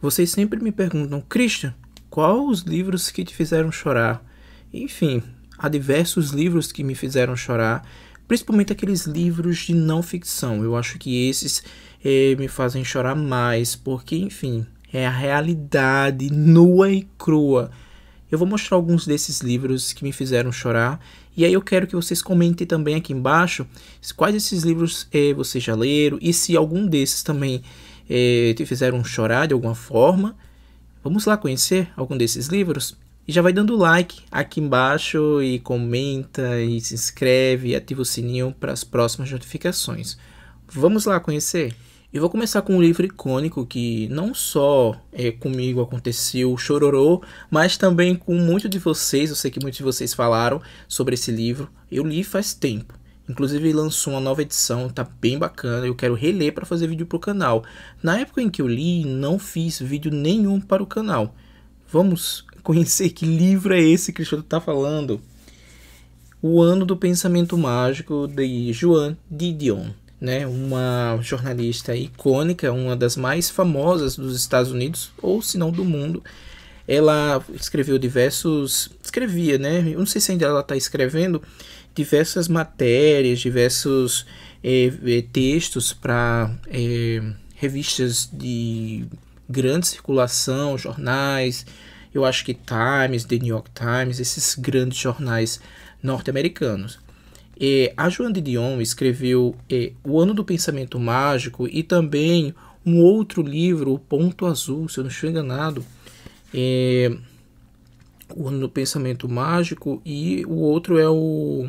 Vocês sempre me perguntam, Christian, qual os livros que te fizeram chorar? Enfim, há diversos livros que me fizeram chorar, principalmente aqueles livros de não ficção. Eu acho que esses eh, me fazem chorar mais, porque, enfim, é a realidade nua e crua. Eu vou mostrar alguns desses livros que me fizeram chorar. E aí eu quero que vocês comentem também aqui embaixo quais desses livros eh, vocês já leram e se algum desses também eh, te fizeram chorar de alguma forma. Vamos lá conhecer algum desses livros? E já vai dando like aqui embaixo e comenta e se inscreve e ativa o sininho para as próximas notificações. Vamos lá conhecer? Eu vou começar com um livro icônico que não só é, comigo aconteceu, chororô, mas também com muitos de vocês. Eu sei que muitos de vocês falaram sobre esse livro. Eu li faz tempo. Inclusive lançou uma nova edição, tá bem bacana, eu quero reler para fazer vídeo para o canal. Na época em que eu li, não fiz vídeo nenhum para o canal. Vamos conhecer que livro é esse que o Cristiano tá falando. O Ano do Pensamento Mágico de Joan Didion, né? uma jornalista icônica, uma das mais famosas dos Estados Unidos, ou se não do mundo, ela escreveu diversos escrevia né eu não sei se ainda ela tá escrevendo diversas matérias, diversos é, textos para é, eh, revistas de grande circulação, jornais, eu acho que Times, The New York Times, esses grandes jornais norte-americanos. É, a Joan de Dion escreveu é, O Ano do Pensamento Mágico e também um outro livro, O Ponto Azul, se eu não estou enganado, é, O Ano do Pensamento Mágico e o outro é o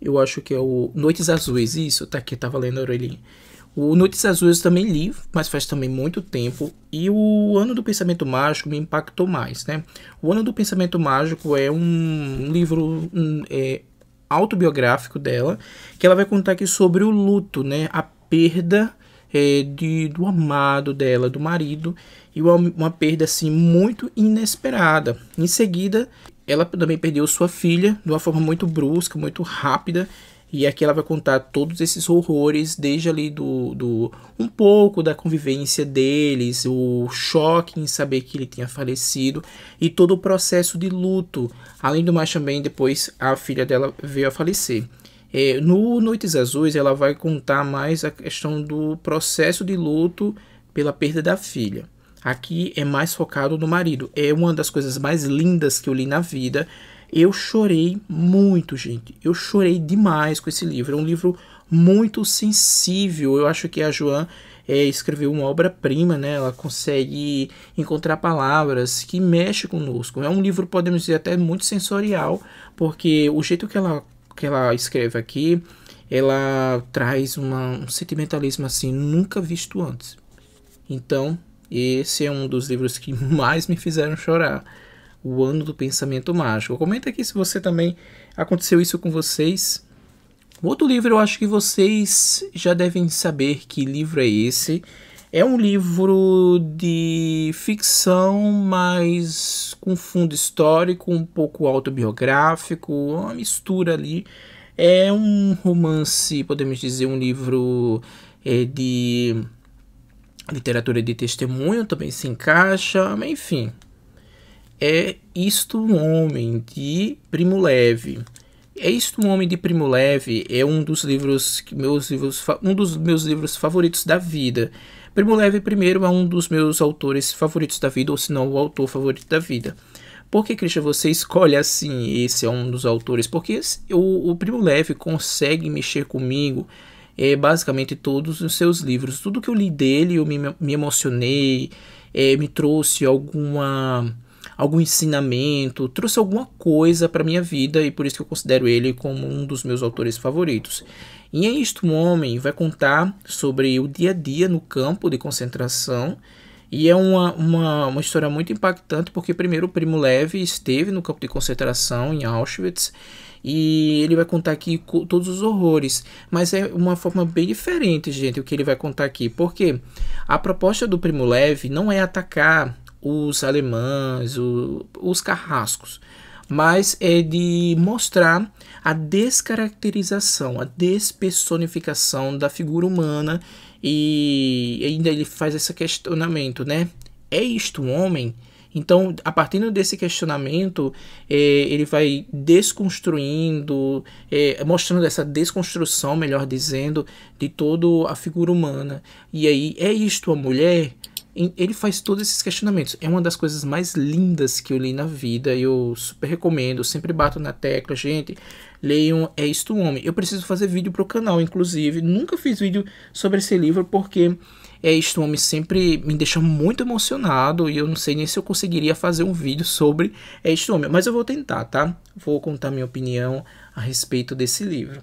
eu acho que é o Noites Azuis, isso, tá aqui, tava lendo a orelhinha. O Noites Azuis também li, mas faz também muito tempo. E o Ano do Pensamento Mágico me impactou mais, né? O Ano do Pensamento Mágico é um livro um, é, autobiográfico dela, que ela vai contar aqui sobre o luto, né? A perda é, de, do amado dela, do marido, e uma, uma perda assim muito inesperada. Em seguida, ela também perdeu sua filha de uma forma muito brusca, muito rápida. E aqui ela vai contar todos esses horrores, desde ali do, do um pouco da convivência deles, o choque em saber que ele tinha falecido e todo o processo de luto. Além do mais, também depois a filha dela veio a falecer. É, no Noites Azuis, ela vai contar mais a questão do processo de luto pela perda da filha. Aqui é mais focado no marido. É uma das coisas mais lindas que eu li na vida. Eu chorei muito, gente. Eu chorei demais com esse livro. É um livro muito sensível. Eu acho que a Joan é, escreveu uma obra-prima, né? Ela consegue encontrar palavras que mexem conosco. É um livro, podemos dizer, até muito sensorial, porque o jeito que ela, que ela escreve aqui, ela traz uma, um sentimentalismo assim nunca visto antes. Então, esse é um dos livros que mais me fizeram chorar. O Ano do Pensamento Mágico. Comenta aqui se você também aconteceu isso com vocês. Outro livro eu acho que vocês já devem saber que livro é esse. É um livro de ficção, mas com fundo histórico, um pouco autobiográfico, uma mistura ali. É um romance, podemos dizer, um livro é, de literatura de testemunho também se encaixa, mas enfim. É isto um homem de Primo Leve. É isto um homem de Primo Leve é um dos livros meus livros um dos meus livros favoritos da vida. Primo Leve primeiro é um dos meus autores favoritos da vida, ou se não o autor favorito da vida. Por que, Christian, você escolhe assim? Esse é um dos autores. Porque o, o Primo Leve consegue mexer comigo é, basicamente todos os seus livros. Tudo que eu li dele, eu me, me emocionei, é, me trouxe alguma algum ensinamento, trouxe alguma coisa para minha vida e por isso que eu considero ele como um dos meus autores favoritos. E é isto um homem vai contar sobre o dia a dia no campo de concentração e é uma, uma, uma história muito impactante porque primeiro o Primo leve esteve no campo de concentração em Auschwitz e ele vai contar aqui todos os horrores, mas é uma forma bem diferente, gente, o que ele vai contar aqui, porque a proposta do Primo Leve não é atacar os alemães, o, os carrascos, mas é de mostrar a descaracterização, a despersonificação da figura humana e ainda ele faz esse questionamento, né? É isto um homem? Então, a partir desse questionamento, é, ele vai desconstruindo, é, mostrando essa desconstrução, melhor dizendo, de toda a figura humana. E aí, é isto a mulher? ele faz todos esses questionamentos. É uma das coisas mais lindas que eu li na vida. Eu super recomendo, eu sempre bato na tecla, gente. Leiam É Isto Homem. Eu preciso fazer vídeo para o canal, inclusive. Nunca fiz vídeo sobre esse livro porque é, este homem sempre me deixa muito emocionado e eu não sei nem se eu conseguiria fazer um vídeo sobre é, este homem, mas eu vou tentar, tá? Vou contar minha opinião a respeito desse livro.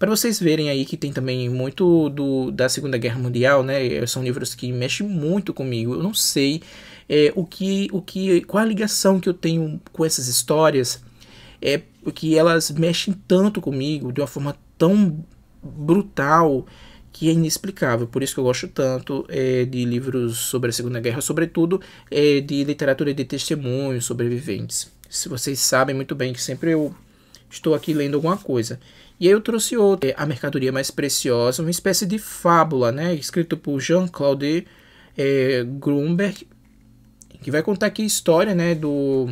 Para vocês verem aí que tem também muito do, da Segunda Guerra Mundial, né? É, são livros que mexem muito comigo. Eu não sei é, o que, o que, qual a ligação que eu tenho com essas histórias, é que elas mexem tanto comigo de uma forma tão brutal que é inexplicável. Por isso que eu gosto tanto é, de livros sobre a Segunda Guerra, sobretudo é, de literatura de testemunhos, sobreviventes. Se vocês sabem muito bem que sempre eu estou aqui lendo alguma coisa. E aí eu trouxe outra, é, A Mercadoria Mais Preciosa, uma espécie de fábula, né? Escrito por Jean-Claude é, Grunberg, que vai contar aqui a história, né, do,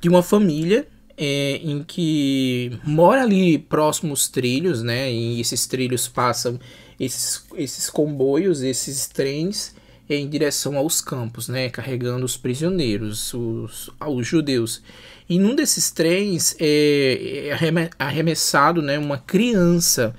de uma família é, em que mora ali próximos trilhos, né? E esses trilhos passam esses, esses comboios, esses trens em direção aos campos, né? Carregando os prisioneiros, os, os judeus. E num desses trens é, é arremessado, né? Uma criança.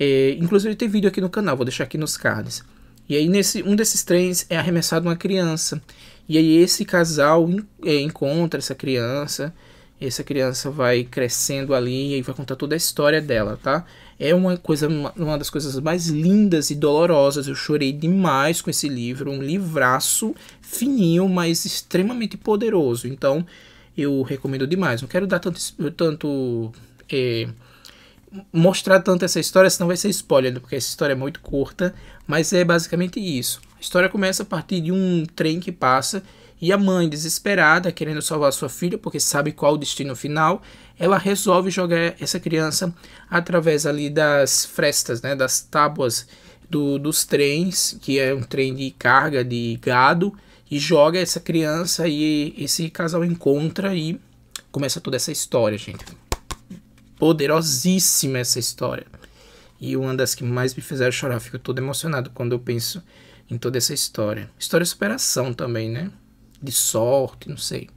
É, inclusive tem vídeo aqui no canal, vou deixar aqui nos cards. E aí nesse um desses trens é arremessado uma criança. E aí esse casal é, encontra essa criança essa criança vai crescendo ali e vai contar toda a história dela, tá? É uma coisa, uma das coisas mais lindas e dolorosas. Eu chorei demais com esse livro, um livraço fininho, mas extremamente poderoso. Então, eu recomendo demais. Não quero dar tanto, tanto é, mostrar tanto essa história, senão vai ser spoiler, né? porque essa história é muito curta. Mas é basicamente isso. A história começa a partir de um trem que passa e a mãe, desesperada, querendo salvar sua filha, porque sabe qual o destino final, ela resolve jogar essa criança através ali das frestas, né, das tábuas do, dos trens, que é um trem de carga de gado, e joga essa criança e esse casal encontra e começa toda essa história, gente. Poderosíssima essa história. E uma das que mais me fizeram chorar, fico todo emocionado quando eu penso em toda essa história. História de superação também, né? de sorte, não sei.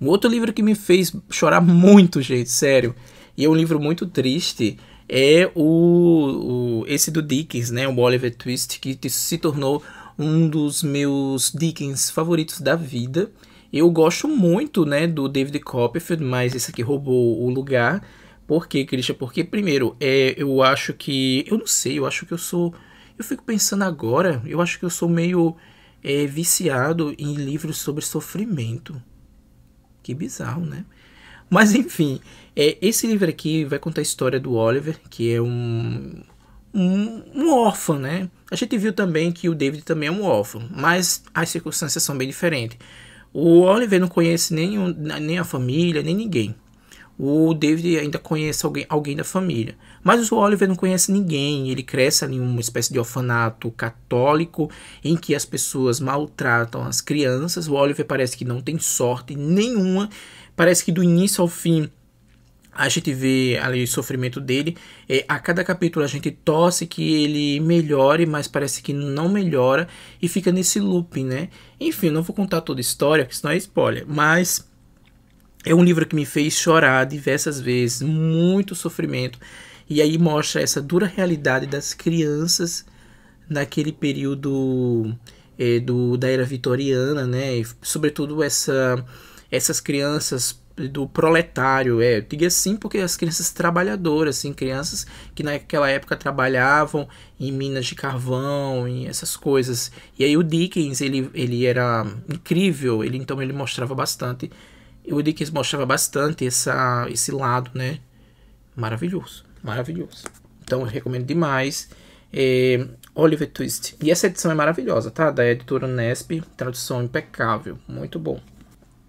Um outro livro que me fez chorar muito, gente, sério, e é um livro muito triste, é o, o esse do Dickens, né, o Oliver Twist, que se tornou um dos meus Dickens favoritos da vida. Eu gosto muito, né, do David Copperfield, mas esse aqui roubou o lugar. Por quê, Christian? Porque, primeiro, é, eu acho que. Eu não sei, eu acho que eu sou. Eu fico pensando agora, eu acho que eu sou meio é viciado em livros sobre sofrimento. Que bizarro, né? Mas enfim, é, esse livro aqui vai contar a história do Oliver, que é um, um, um órfão, né? A gente viu também que o David também é um órfão, mas as circunstâncias são bem diferentes. O Oliver não conhece nem, nem a família, nem ninguém o David ainda conhece alguém, alguém da família. Mas o Oliver não conhece ninguém, ele cresce ali em uma espécie de orfanato católico em que as pessoas maltratam as crianças. O Oliver parece que não tem sorte nenhuma, parece que do início ao fim a gente vê ali o sofrimento dele. É, a cada capítulo a gente torce que ele melhore, mas parece que não melhora e fica nesse loop, né? Enfim, não vou contar toda a história, isso senão é spoiler, mas é um livro que me fez chorar diversas vezes, muito sofrimento. E aí mostra essa dura realidade das crianças naquele período é, do, da era vitoriana, né? E, sobretudo essa, essas crianças do proletário, é, diga assim, porque as crianças trabalhadoras, assim, crianças que naquela época trabalhavam em minas de carvão, em essas coisas. E aí o Dickens, ele, ele era incrível, ele então ele mostrava bastante eu li que mostrava bastante essa, esse lado, né? Maravilhoso, maravilhoso. Então eu recomendo demais. É, Oliver Twist. E essa edição é maravilhosa, tá? Da editora Nesp, tradução impecável, muito bom.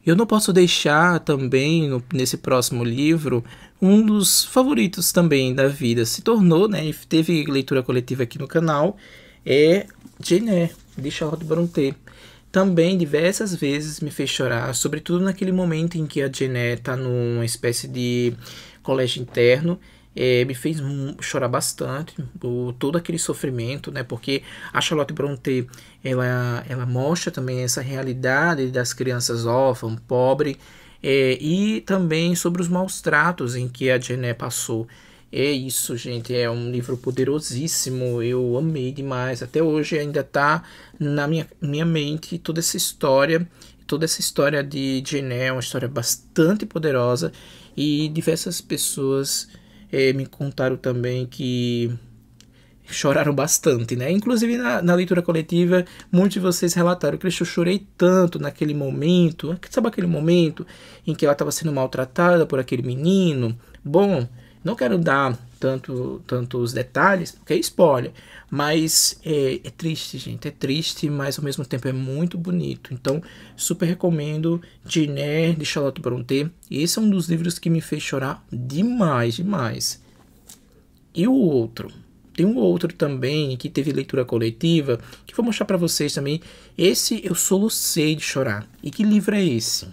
Eu não posso deixar também no, nesse próximo livro um dos favoritos também da vida. Se tornou, né? Teve leitura coletiva aqui no canal. É Jane Eyre, de Charlotte Brontë também diversas vezes me fez chorar, sobretudo naquele momento em que a Jené está numa espécie de colégio interno é, me fez chorar bastante o, todo aquele sofrimento, né? Porque a Charlotte Brontë ela, ela mostra também essa realidade das crianças órfãs, pobres é, e também sobre os maus tratos em que a Jené passou. É isso, gente. É um livro poderosíssimo. Eu amei demais. Até hoje ainda está na minha, minha mente toda essa história. Toda essa história de Jane é uma história bastante poderosa. E diversas pessoas é, me contaram também que choraram bastante, né? Inclusive na, na, leitura coletiva, muitos de vocês relataram que eu chorei tanto naquele momento, sabe aquele momento em que ela estava sendo maltratada por aquele menino? Bom, não quero dar tanto, tanto os detalhes, porque é spoiler, mas é, é, triste, gente, é triste, mas ao mesmo tempo é muito bonito. Então, super recomendo Diné de Charlotte Brontë. Esse é um dos livros que me fez chorar demais, demais. E o outro, tem um outro também que teve leitura coletiva, que vou mostrar para vocês também. Esse eu solucei de chorar. E que livro é esse?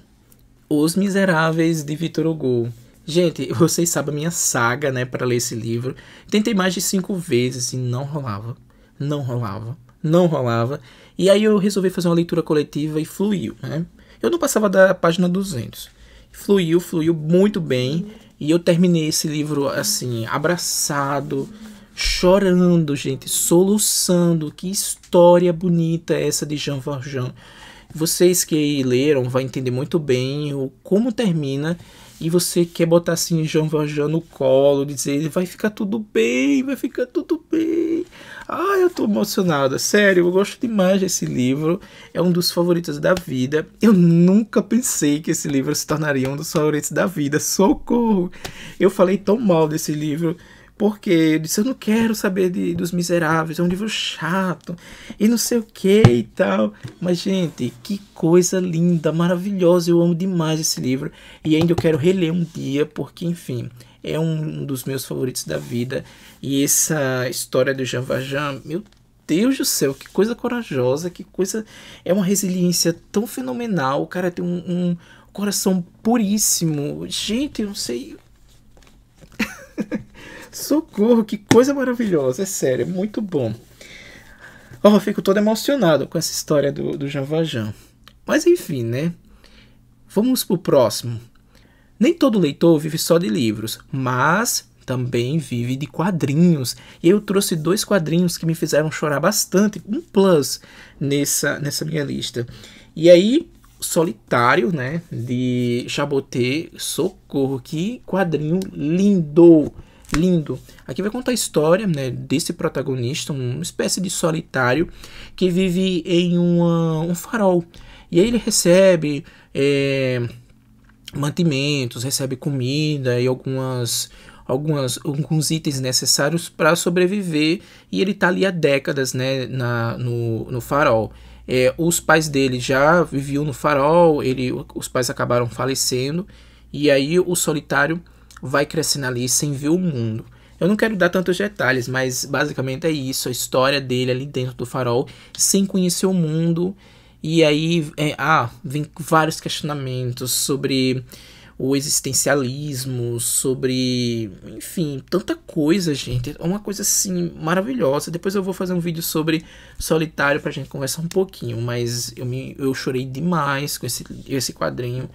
Os Miseráveis de Victor Hugo. Gente, vocês sabem a minha saga, né, para ler esse livro. Tentei mais de cinco vezes e não rolava. Não rolava. Não rolava. E aí eu resolvi fazer uma leitura coletiva e fluiu, né? Eu não passava da página 200. Fluiu, fluiu muito bem. E eu terminei esse livro, assim, abraçado, chorando, gente, soluçando. Que história bonita é essa de Jean Valjean. Vocês que leram vão entender muito bem o, como termina e você quer botar assim João Valjean no colo, dizer vai ficar tudo bem, vai ficar tudo bem. Ah, eu tô emocionada, sério, eu gosto demais desse livro, é um dos favoritos da vida. Eu nunca pensei que esse livro se tornaria um dos favoritos da vida, socorro! Eu falei tão mal desse livro porque eu disse, eu não quero saber de, dos miseráveis, é um livro chato, e não sei o que e tal. Mas, gente, que coisa linda, maravilhosa, eu amo demais esse livro. E ainda eu quero reler um dia, porque, enfim, é um, um dos meus favoritos da vida. E essa história do Jean Valjean, meu Deus do céu, que coisa corajosa, que coisa. É uma resiliência tão fenomenal. O cara tem um, um coração puríssimo. Gente, eu não sei. Socorro, que coisa maravilhosa, é sério, é muito bom. Oh, eu fico todo emocionado com essa história do, do Jean Valjean. Mas enfim, né? Vamos pro próximo. Nem todo leitor vive só de livros, mas também vive de quadrinhos. E eu trouxe dois quadrinhos que me fizeram chorar bastante, um plus nessa, nessa minha lista. E aí, Solitário, né, de Chaboté, socorro, que quadrinho lindo! lindo. Aqui vai contar a história né, desse protagonista, uma espécie de solitário que vive em uma, um farol. E aí ele recebe é, mantimentos, recebe comida e algumas, algumas, alguns itens necessários para sobreviver. E ele está ali há décadas né, na, no, no farol. É, os pais dele já viviam no farol, ele, os pais acabaram falecendo, e aí o solitário vai crescendo ali sem ver o mundo. Eu não quero dar tantos detalhes, mas basicamente é isso, a história dele ali dentro do farol, sem conhecer o mundo. E aí, é, ah, vem vários questionamentos sobre o existencialismo, sobre, enfim, tanta coisa, gente. É uma coisa assim maravilhosa. Depois eu vou fazer um vídeo sobre Solitário pra gente conversar um pouquinho, mas eu me eu chorei demais com esse esse quadrinho.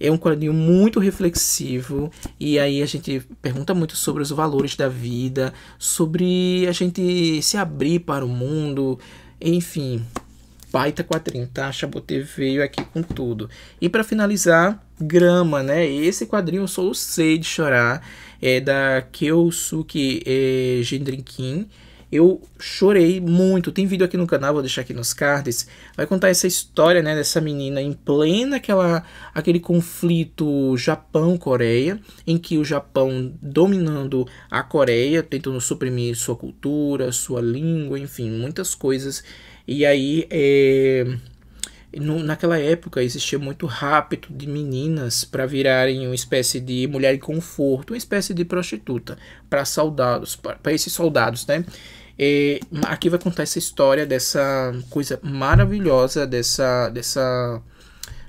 É um quadrinho muito reflexivo e aí a gente pergunta muito sobre os valores da vida, sobre a gente se abrir para o mundo, enfim. Baita quadrinho, tá? Chabotê veio aqui com tudo. E para finalizar, Grama, né? Esse quadrinho eu sou o sei de chorar, é da Kyosuke é, Gendrinkin eu chorei muito. Tem vídeo aqui no canal, vou deixar aqui nos cards. Vai contar essa história, né, dessa menina em plena aquela, aquele conflito Japão-Coreia, em que o Japão dominando a Coreia, tentando suprimir sua cultura, sua língua, enfim, muitas coisas. E aí é no, naquela época existia muito rapto de meninas para virarem uma espécie de mulher de conforto, uma espécie de prostituta para soldados, para esses soldados, né? E aqui vai contar essa história dessa coisa maravilhosa, dessa, dessa,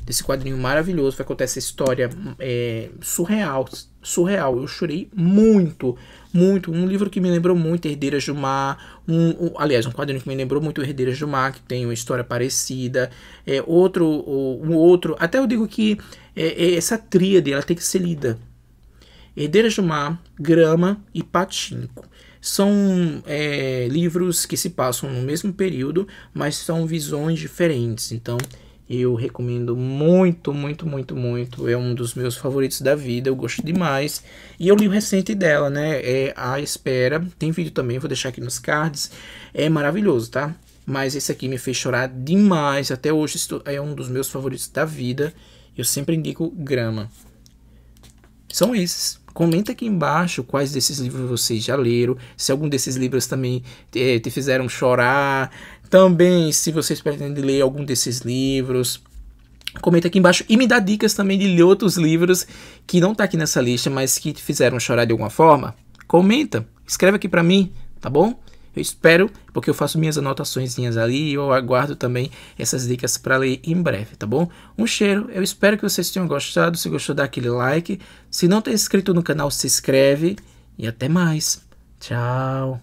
desse quadrinho maravilhoso. Vai contar essa história é, surreal, surreal. Eu chorei muito muito. Um livro que me lembrou muito Herdeiras do Mar. Um, um, aliás, um quadrinho que me lembrou muito Herdeiras do Mar, que tem uma história parecida. É, outro, um outro. Até eu digo que é, é essa tríade ela tem que ser lida. Herdeiras do Mar, Grama e Patinco. São é, livros que se passam no mesmo período, mas são visões diferentes. Então, eu recomendo muito, muito, muito, muito. É um dos meus favoritos da vida, eu gosto demais. E eu li o recente dela, né? É A Espera. Tem vídeo também, vou deixar aqui nos cards. É maravilhoso, tá? Mas esse aqui me fez chorar demais. Até hoje é um dos meus favoritos da vida. Eu sempre indico grama. São esses. Comenta aqui embaixo quais desses livros vocês já leram, se algum desses livros também te, eh, te fizeram chorar, também, se vocês pretendem ler algum desses livros, comenta aqui embaixo e me dá dicas também de outros livros que não tá aqui nessa lista, mas que te fizeram chorar de alguma forma. Comenta, escreve aqui para mim, tá bom? Eu espero, porque eu faço minhas anotações ali e eu aguardo também essas dicas para ler em breve, tá bom? Um cheiro, eu espero que vocês tenham gostado. Se gostou, dá aquele like. Se não está inscrito no canal, se inscreve. E até mais. Tchau.